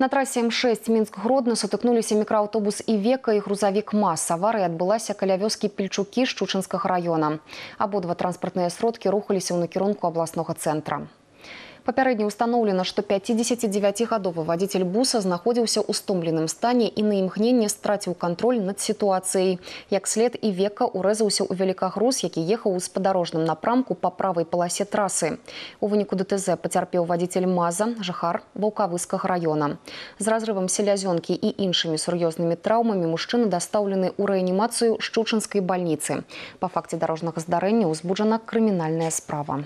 На трассе М6 Минск-Гродно сутыкнулись микроавтобус Ивека и грузовик МАЗ. Авария отбылась около вёски Пельчуки Шучинского района. Обо два транспортные сродки рухались у накерунку областного центра. Папярэдне установлено, что 59гадовы водитель буса находился ў стомленым стане і на імгненне стратил контроль над ситуацией, Як след и века урэзаўся ў вялікагруз, який ехаў у спадарожным напрамку по правай паласе трасы. У выніку ДТЗ пацярпеў вадзіцель Маза, жыхар ваўкавыскага раёна. З разрывам селязёнкі і іншымі сур'ёзнымі травмами мужчыны дастаўлены у рэанімацыю шчучынскай бальніцы. По факце дарожнага здарэння узбуджена крымінальная справа.